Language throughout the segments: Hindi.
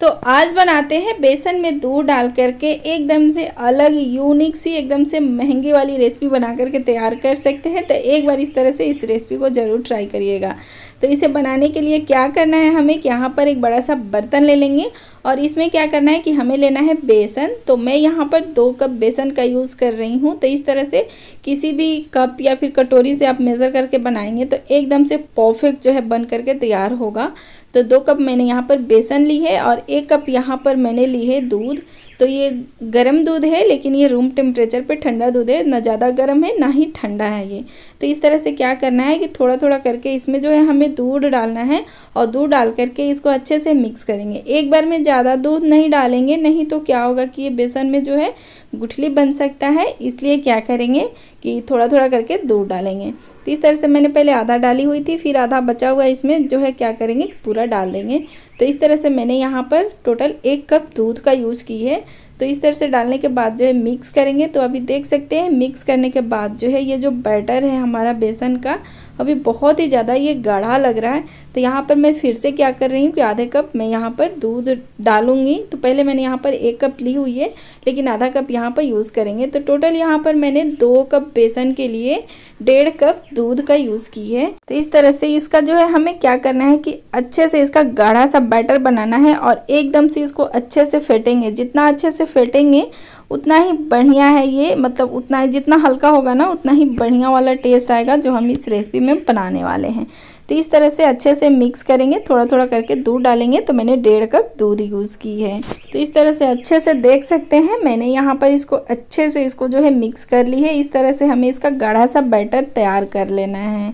तो आज बनाते हैं बेसन में दूध डाल करके एकदम से अलग यूनिक सी एकदम से महंगी वाली रेसिपी बना करके तैयार कर सकते हैं तो एक बार इस तरह से इस रेसिपी को ज़रूर ट्राई करिएगा तो इसे बनाने के लिए क्या करना है हमें यहाँ पर एक बड़ा सा बर्तन ले लेंगे और इसमें क्या करना है कि हमें लेना है बेसन तो मैं यहाँ पर दो कप बेसन का यूज़ कर रही हूँ तो इस तरह से किसी भी कप या फिर कटोरी से आप मेज़र करके बनाएंगे तो एकदम से परफेक्ट जो है बन करके तैयार होगा तो दो कप मैंने यहाँ पर बेसन ली है और एक कप यहाँ पर मैंने ली है दूध तो ये गर्म दूध है लेकिन ये रूम टेम्परेचर पे ठंडा दूध है ना ज़्यादा गर्म है ना ही ठंडा है ये तो इस तरह से क्या करना है कि थोड़ा थोड़ा करके इसमें जो है हमें दूध डालना है और दूध डाल करके इसको अच्छे से मिक्स करेंगे एक बार में ज़्यादा दूध नहीं डालेंगे नहीं तो क्या होगा कि ये बेसन में जो है गुठली बन सकता है इसलिए क्या करेंगे कि थोड़ा थोड़ा करके दूध डालेंगे तो इस तरह से मैंने पहले आधा डाली हुई थी फिर आधा बचा हुआ इसमें जो है क्या करेंगे पूरा डाल देंगे तो इस तरह से मैंने यहाँ पर टोटल एक कप दूध का यूज़ की है तो इस तरह से डालने के बाद जो है मिक्स करेंगे तो अभी देख सकते हैं मिक्स करने के बाद जो है ये जो बैटर है हमारा बेसन का अभी बहुत ही ज़्यादा ये गाढ़ा लग रहा है तो यहाँ पर मैं फिर से क्या कर रही हूँ कि आधे कप मैं यहाँ पर दूध डालूँगी तो पहले मैंने यहाँ पर एक कप ली हुई है लेकिन आधा कप यहाँ पर यूज़ करेंगे तो टोटल यहाँ पर मैंने दो कप बेसन के लिए डेढ़ कप दूध का यूज़ की है तो इस तरह से इसका जो है हमें क्या करना है कि अच्छे से इसका गाढ़ा सा बैटर बनाना है और एकदम से इसको अच्छे से फेंटेंगे जितना अच्छे से फेंटेंगे उतना ही बढ़िया है ये मतलब उतना ही जितना हल्का होगा ना उतना ही बढ़िया वाला टेस्ट आएगा जो हम इस रेसिपी में बनाने वाले हैं तो इस तरह से अच्छे से मिक्स करेंगे थोड़ा थोड़ा करके दूध डालेंगे तो मैंने डेढ़ कप दूध यूज़ की है तो इस तरह से अच्छे से देख सकते हैं मैंने यहाँ पर इसको अच्छे से इसको जो है मिक्स कर ली है इस तरह से हमें इसका गाढ़ा सा बैटर तैयार कर लेना है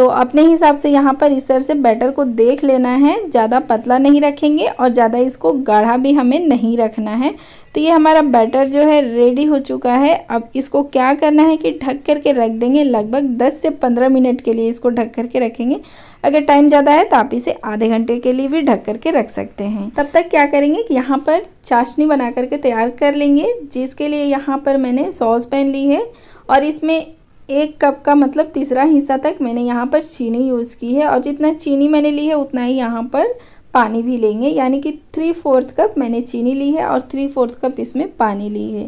तो अपने हिसाब से यहाँ पर इस तरह से बैटर को देख लेना है ज़्यादा पतला नहीं रखेंगे और ज़्यादा इसको गाढ़ा भी हमें नहीं रखना है तो ये हमारा बैटर जो है रेडी हो चुका है अब इसको क्या करना है कि ढक करके रख देंगे लगभग 10 से 15 मिनट के लिए इसको ढक करके रखेंगे अगर टाइम ज़्यादा है तो आप इसे आधे घंटे के लिए भी ढक करके रख सकते हैं तब तक क्या करेंगे कि यहाँ पर चाशनी बना करके तैयार कर लेंगे जिसके लिए यहाँ पर मैंने सॉस पैन ली है और इसमें एक कप का मतलब तीसरा हिस्सा तक मैंने यहाँ पर चीनी यूज़ की है और जितना चीनी मैंने ली है उतना ही यहाँ पर पानी भी लेंगे यानी कि थ्री फोर्थ कप मैंने चीनी ली है और थ्री फोर्थ कप इसमें पानी ली है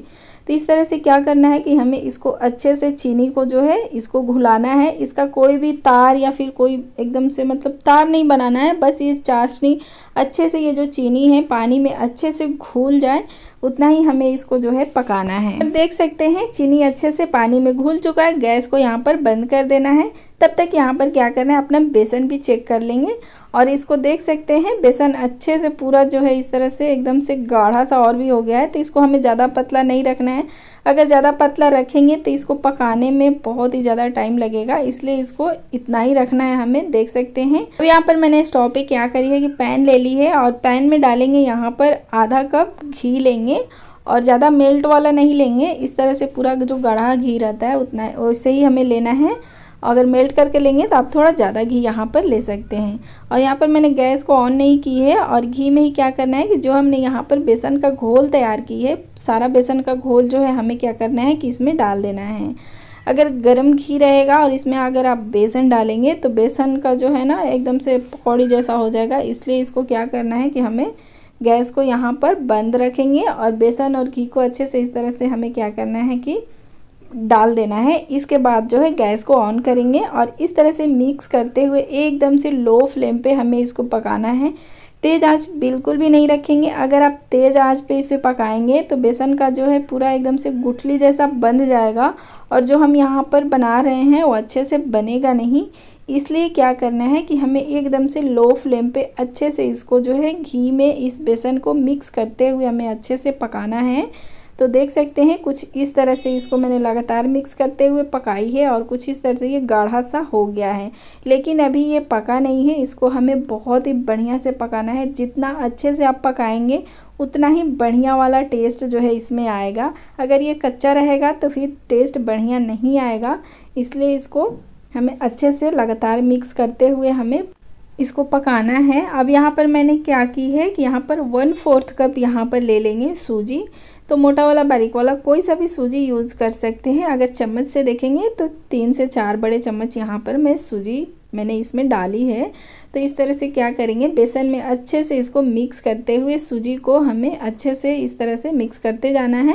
तो इस तरह से क्या करना है कि हमें इसको अच्छे से चीनी को जो है इसको घुलाना है इसका कोई भी तार या फिर कोई एकदम से मतलब तार नहीं बनाना है बस ये चाशनी अच्छे से ये जो चीनी है पानी में अच्छे से घुल जाए उतना ही हमें इसको जो है पकाना है अब देख सकते हैं चीनी अच्छे से पानी में घुल चुका है गैस को यहाँ पर बंद कर देना है तब तक यहाँ पर क्या करना है अपना बेसन भी चेक कर लेंगे और इसको देख सकते हैं बेसन अच्छे से पूरा जो है इस तरह से एकदम से गाढ़ा सा और भी हो गया है तो इसको हमें ज़्यादा पतला नहीं रखना है अगर ज़्यादा पतला रखेंगे तो इसको पकाने में बहुत ही ज़्यादा टाइम लगेगा इसलिए इसको इतना ही रखना है हमें देख सकते हैं अब यहाँ पर मैंने स्टॉव पे क्या करी है कि पैन ले ली है और पैन में डालेंगे यहाँ पर आधा कप घी लेंगे और ज़्यादा मेल्ट वाला नहीं लेंगे इस तरह से पूरा जो गढ़ा घी रहता है उतना वैसे ही हमें लेना है अगर मेल्ट करके लेंगे तो आप थोड़ा ज़्यादा घी यहाँ पर ले सकते हैं और यहाँ पर मैंने गैस को ऑन नहीं की है और घी में ही क्या करना है कि जो हमने यहाँ पर बेसन का घोल तैयार की है सारा बेसन का घोल जो है हमें क्या करना है कि इसमें डाल देना है अगर गर्म घी रहेगा और इसमें अगर आप बेसन डालेंगे तो बेसन का जो है ना एकदम से पकौड़ी जैसा हो जाएगा इसलिए इसको क्या करना है कि हमें गैस को यहाँ पर बंद रखेंगे और बेसन और घी को अच्छे से इस तरह से हमें क्या करना है कि डाल देना है इसके बाद जो है गैस को ऑन करेंगे और इस तरह से मिक्स करते हुए एकदम से लो फ्लेम पे हमें इसको पकाना है तेज़ आंच बिल्कुल भी नहीं रखेंगे अगर आप तेज़ आंच पे इसे पकाएंगे तो बेसन का जो है पूरा एकदम से गुठली जैसा बंध जाएगा और जो हम यहाँ पर बना रहे हैं वो अच्छे से बनेगा नहीं इसलिए क्या करना है कि हमें एकदम से लो फ्लेम पे अच्छे से इसको जो है घी में इस बेसन को मिक्स करते हुए हमें अच्छे से पकाना है तो देख सकते हैं कुछ इस तरह से इसको मैंने लगातार मिक्स करते हुए पकाई है और कुछ इस तरह से ये गाढ़ा सा हो गया है लेकिन अभी ये पका नहीं है इसको हमें बहुत ही बढ़िया से पकाना है जितना अच्छे से आप पकाएंगे उतना ही बढ़िया वाला टेस्ट जो है इसमें आएगा अगर ये कच्चा रहेगा तो फिर टेस्ट बढ़िया नहीं आएगा इसलिए इसको हमें अच्छे से लगातार मिक्स करते हुए हमें इसको पकाना है अब यहाँ पर मैंने क्या की है कि यहाँ पर वन फोर्थ कप यहाँ पर ले लेंगे सूजी तो मोटा वाला बारीक वाला कोई सा भी सूजी यूज़ कर सकते हैं अगर चम्मच से देखेंगे तो तीन से चार बड़े चम्मच यहाँ पर मैं सूजी मैंने इसमें डाली है तो इस तरह से क्या करेंगे बेसन में अच्छे से इसको मिक्स करते हुए सूजी को हमें अच्छे से इस तरह से मिक्स करते जाना है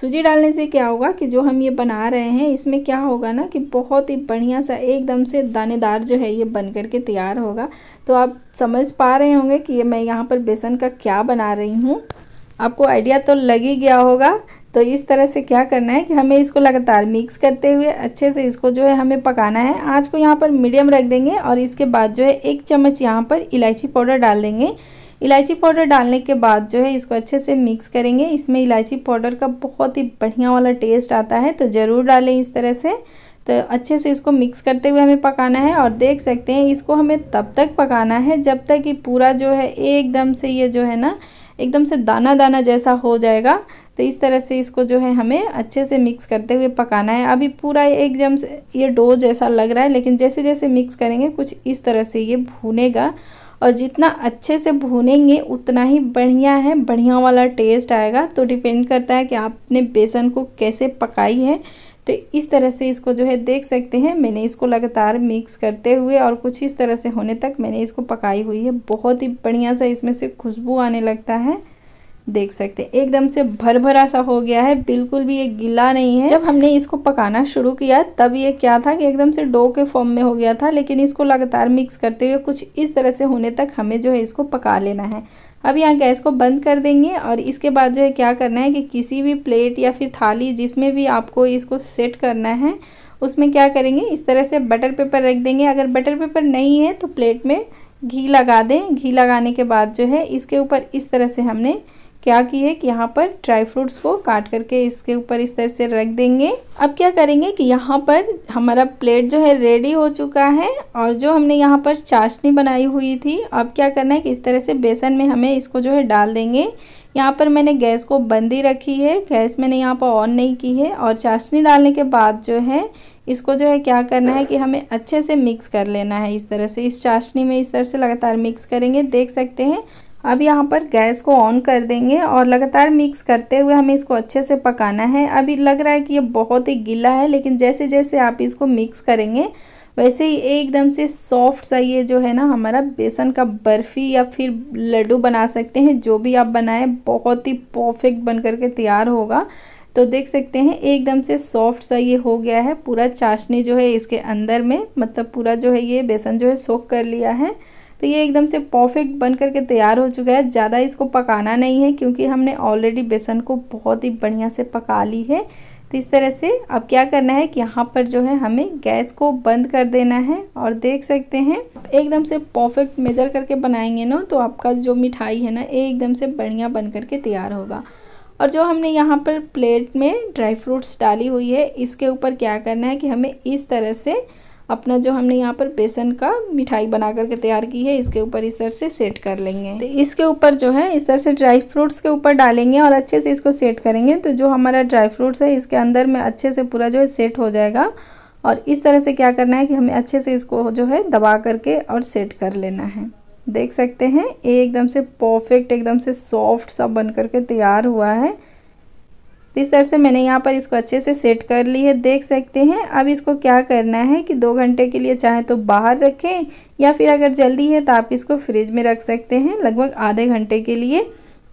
सूजी डालने से क्या होगा कि जो हम ये बना रहे हैं इसमें क्या होगा ना कि बहुत ही बढ़िया सा एकदम से दानेदार जो है ये बन करके के तैयार होगा तो आप समझ पा रहे होंगे कि ये मैं यहाँ पर बेसन का क्या बना रही हूँ आपको आइडिया तो लग ही गया होगा तो इस तरह से क्या करना है कि हमें इसको लगातार मिक्स करते हुए अच्छे से इसको जो है हमें पकाना है आँच को यहाँ पर मीडियम रख देंगे और इसके बाद जो है एक चम्मच यहाँ पर इलायची पाउडर डाल देंगे इलायची पाउडर डालने के बाद जो है इसको अच्छे से मिक्स करेंगे इसमें इलायची पाउडर का बहुत ही बढ़िया वाला टेस्ट आता है तो ज़रूर डालें इस तरह से तो अच्छे से इसको मिक्स करते हुए हमें पकाना है और देख सकते हैं इसको हमें तब तक पकाना है जब तक कि पूरा जो है एकदम से ये जो है ना एकदम से दाना दाना जैसा हो जाएगा तो इस तरह से इसको जो है हमें अच्छे से मिक्स करते हुए पकाना है अभी पूरा एकदम से ये डो जैसा लग रहा है लेकिन जैसे जैसे मिक्स करेंगे कुछ इस तरह से ये भुनेगा और जितना अच्छे से भुनेंगे उतना ही बढ़िया है बढ़िया वाला टेस्ट आएगा तो डिपेंड करता है कि आपने बेसन को कैसे पकाई है तो इस तरह से इसको जो है देख सकते हैं मैंने इसको लगातार मिक्स करते हुए और कुछ इस तरह से होने तक मैंने इसको पकाई हुई है बहुत ही बढ़िया सा इसमें से खुशबू आने लगता है देख सकते हैं एकदम से भर भरा सा हो गया है बिल्कुल भी ये गीला नहीं है जब हमने इसको पकाना शुरू किया तब ये क्या था कि एकदम से डो के फॉर्म में हो गया था लेकिन इसको लगातार मिक्स करते हुए कुछ इस तरह से होने तक हमें जो है इसको पका लेना है अब यहाँ गैस को बंद कर देंगे और इसके बाद जो है क्या करना है कि किसी भी प्लेट या फिर थाली जिसमें भी आपको इसको सेट करना है उसमें क्या करेंगे इस तरह से बटर पेपर रख देंगे अगर बटर पेपर नहीं है तो प्लेट में घी लगा दें घी लगाने के बाद जो है इसके ऊपर इस तरह से हमने क्या की है कि यहाँ पर ड्राई फ्रूट्स को काट करके इसके ऊपर इस तरह से रख देंगे अब क्या करेंगे कि यहाँ पर हमारा प्लेट जो है रेडी हो चुका है और जो हमने यहाँ पर चाशनी बनाई हुई थी अब क्या करना है कि इस तरह से बेसन में हमें इसको जो है डाल देंगे यहाँ पर मैंने गैस को बंद ही रखी है गैस मैंने यहाँ पर ऑन नहीं की है और चाशनी डालने के बाद जो है इसको जो है क्या करना है कि हमें अच्छे से मिक्स कर लेना है इस तरह से इस चाशनी में इस तरह से लगातार मिक्स करेंगे देख सकते हैं अब यहाँ पर गैस को ऑन कर देंगे और लगातार मिक्स करते हुए हमें इसको अच्छे से पकाना है अभी लग रहा है कि ये बहुत ही गीला है लेकिन जैसे जैसे आप इसको मिक्स करेंगे वैसे ही एकदम से सॉफ्ट सा ये जो है ना हमारा बेसन का बर्फ़ी या फिर लड्डू बना सकते हैं जो भी आप बनाएं बहुत ही परफेक्ट बन करके तैयार होगा तो देख सकते हैं एकदम से सॉफ्ट सा ये हो गया है पूरा चाशनी जो है इसके अंदर में मतलब पूरा जो है ये बेसन जो है सोख कर लिया है तो ये एकदम से परफेक्ट बन करके तैयार हो चुका है ज़्यादा इसको पकाना नहीं है क्योंकि हमने ऑलरेडी बेसन को बहुत ही बढ़िया से पका ली है तो इस तरह से अब क्या करना है कि यहाँ पर जो है हमें गैस को बंद कर देना है और देख सकते हैं एकदम से परफेक्ट मेजर करके बनाएंगे ना तो आपका जो मिठाई है ना एकदम से बढ़िया बन करके तैयार होगा और जो हमने यहाँ पर प्लेट में ड्राई फ्रूट्स डाली हुई है इसके ऊपर क्या करना है कि हमें इस तरह से अपना जो हमने यहाँ पर बेसन का मिठाई बना करके तैयार की है इसके ऊपर इस तरह से सेट कर लेंगे तो इसके ऊपर जो है इस तरह से ड्राई फ्रूट्स के ऊपर डालेंगे और अच्छे से इसको सेट करेंगे तो जो हमारा ड्राई फ्रूट्स है इसके अंदर में अच्छे से पूरा जो है सेट हो जाएगा और इस तरह से क्या करना है कि हमें अच्छे से इसको जो है दबा करके और सेट कर लेना है देख सकते हैं एकदम से परफेक्ट एकदम से सॉफ्ट सा बन करके तैयार हुआ है तो इस तरह से मैंने यहाँ पर इसको अच्छे से सेट कर ली है देख सकते हैं अब इसको क्या करना है कि दो घंटे के लिए चाहे तो बाहर रखें या फिर अगर जल्दी है तो आप इसको फ्रिज में रख सकते हैं लगभग आधे घंटे के लिए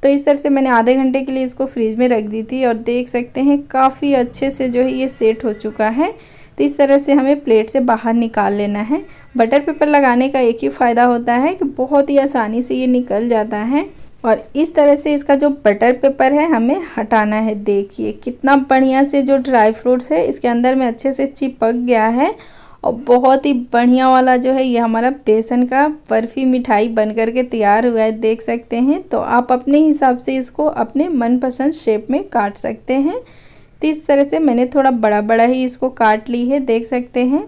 तो इस तरह से मैंने आधे घंटे के लिए इसको फ्रिज में रख दी थी और देख सकते हैं काफ़ी अच्छे से जो है ये सेट हो चुका है तो इस तरह से हमें प्लेट से बाहर निकाल लेना है बटर पेपर लगाने का एक ही फ़ायदा होता है कि बहुत ही आसानी से ये निकल जाता है और इस तरह से इसका जो बटर पेपर है हमें हटाना है देखिए कितना बढ़िया से जो ड्राई फ्रूट्स है इसके अंदर में अच्छे से चिपक गया है और बहुत ही बढ़िया वाला जो है ये हमारा बेसन का बर्फ़ी मिठाई बन कर के तैयार हुआ है देख सकते हैं तो आप अपने हिसाब से इसको अपने मनपसंद शेप में काट सकते हैं तो इस तरह से मैंने थोड़ा बड़ा बड़ा ही इसको काट ली है देख सकते हैं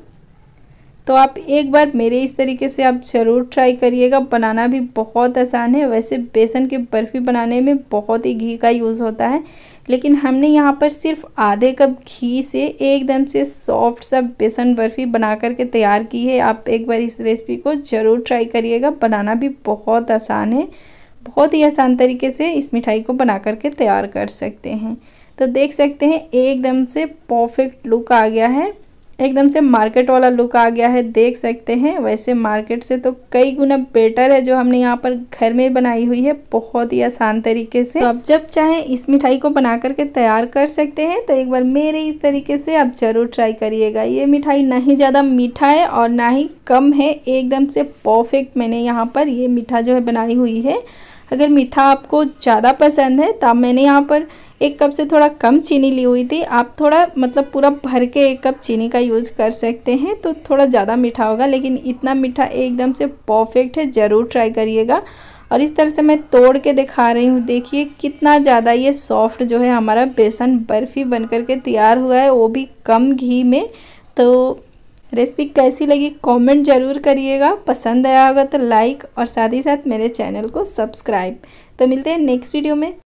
तो आप एक बार मेरे इस तरीके से आप ज़रूर ट्राई करिएगा बनाना भी बहुत आसान है वैसे बेसन के बर्फ़ी बनाने में बहुत ही घी का यूज़ होता है लेकिन हमने यहाँ पर सिर्फ आधे कप घी से एकदम से सॉफ्ट सा बेसन बर्फ़ी बना करके तैयार की है आप एक बार इस रेसिपी को ज़रूर ट्राई करिएगा बनाना भी बहुत आसान है बहुत ही आसान तरीके से इस मिठाई को बना करके तैयार कर सकते हैं तो देख सकते हैं एकदम से परफेक्ट लुक आ गया है एकदम से मार्केट वाला लुक आ गया है देख सकते हैं वैसे मार्केट से तो कई गुना बेटर है जो हमने यहाँ पर घर में बनाई हुई है बहुत ही आसान तरीके से तो आप जब चाहें इस मिठाई को बना करके तैयार कर सकते हैं तो एक बार मेरे इस तरीके से आप ज़रूर ट्राई करिएगा ये मिठाई ना ही ज़्यादा मीठा है और ना ही कम है एकदम से परफेक्ट मैंने यहाँ पर ये मीठा जो है बनाई हुई है अगर मीठा आपको ज़्यादा पसंद है तब तो मैंने यहाँ पर एक कप से थोड़ा कम चीनी ली हुई थी आप थोड़ा मतलब पूरा भर के एक कप चीनी का यूज कर सकते हैं तो थोड़ा ज़्यादा मीठा होगा लेकिन इतना मीठा एकदम से परफेक्ट है ज़रूर ट्राई करिएगा और इस तरह से मैं तोड़ के दिखा रही हूँ देखिए कितना ज़्यादा ये सॉफ्ट जो है हमारा बेसन बर्फ़ी बन कर के तैयार हुआ है वो भी कम घी में तो रेसिपी कैसी लगी कमेंट ज़रूर करिएगा पसंद आया होगा तो लाइक और साथ ही साथ मेरे चैनल को सब्सक्राइब तो मिलते हैं नेक्स्ट वीडियो में